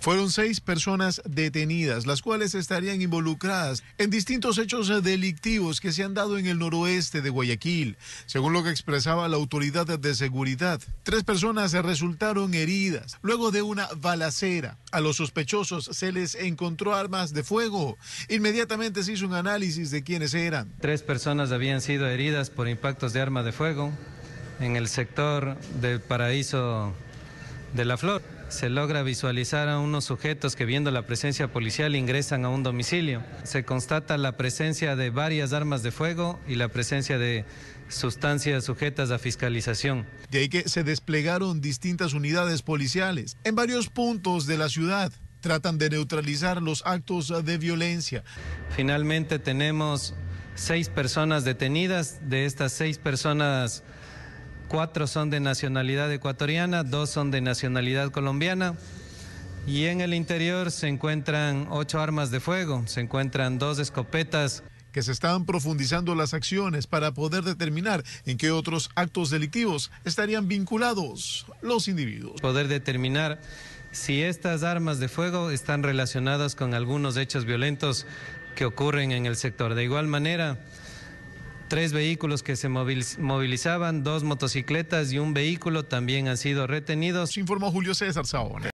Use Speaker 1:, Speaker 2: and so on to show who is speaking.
Speaker 1: Fueron seis personas detenidas, las cuales estarían involucradas en distintos hechos delictivos que se han dado en el noroeste de Guayaquil, según lo que expresaba la autoridad de seguridad. Tres personas resultaron heridas luego de una balacera. A los sospechosos se les encontró armas de fuego. Inmediatamente se hizo un análisis de quiénes eran.
Speaker 2: Tres personas habían sido heridas por impactos de armas de fuego en el sector del Paraíso de la flor. Se logra visualizar a unos sujetos que viendo la presencia policial ingresan a un domicilio. Se constata la presencia de varias armas de fuego y la presencia de sustancias sujetas a fiscalización. De ahí que se
Speaker 1: desplegaron distintas unidades policiales en varios puntos de la ciudad. Tratan
Speaker 2: de neutralizar los actos de violencia. Finalmente tenemos seis personas detenidas. De estas seis personas cuatro son de nacionalidad ecuatoriana, dos son de nacionalidad colombiana. Y en el interior se encuentran ocho armas de fuego, se encuentran dos escopetas. Que se están
Speaker 1: profundizando las acciones para poder determinar en qué otros actos delictivos estarían vinculados los individuos.
Speaker 2: Poder determinar si estas armas de fuego están relacionadas con algunos hechos violentos que ocurren en el sector. De igual manera, Tres vehículos que se movilizaban, dos motocicletas y un vehículo también han sido retenidos. Se informó Julio César Saona.